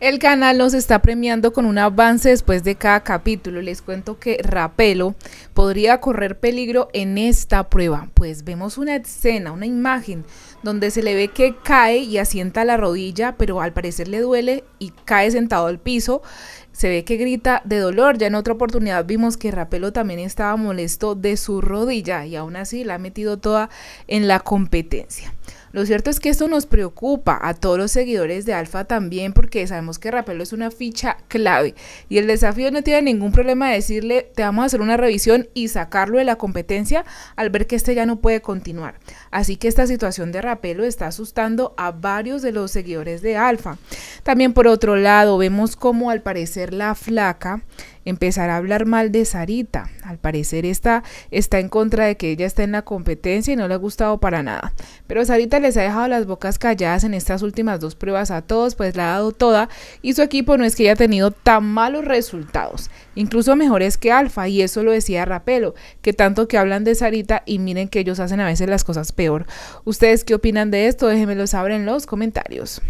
El canal nos está premiando con un avance después de cada capítulo. Les cuento que Rapelo podría correr peligro en esta prueba. Pues vemos una escena, una imagen, donde se le ve que cae y asienta la rodilla, pero al parecer le duele y cae sentado al piso. Se ve que grita de dolor. Ya en otra oportunidad vimos que Rapelo también estaba molesto de su rodilla y aún así la ha metido toda en la competencia. Lo cierto es que esto nos preocupa a todos los seguidores de Alfa también porque sabemos que Rapelo es una ficha clave y el desafío no tiene ningún problema de decirle te vamos a hacer una revisión y sacarlo de la competencia al ver que este ya no puede continuar. Así que esta situación de Rapelo está asustando a varios de los seguidores de Alfa. También por otro lado vemos como al parecer la flaca empezar a hablar mal de Sarita. Al parecer está, está en contra de que ella esté en la competencia y no le ha gustado para nada. Pero Sarita les ha dejado las bocas calladas en estas últimas dos pruebas a todos, pues la ha dado toda y su equipo no es que haya tenido tan malos resultados, incluso mejores que Alfa y eso lo decía Rapelo, que tanto que hablan de Sarita y miren que ellos hacen a veces las cosas peor. ¿Ustedes qué opinan de esto? Déjenmelo saber en los comentarios.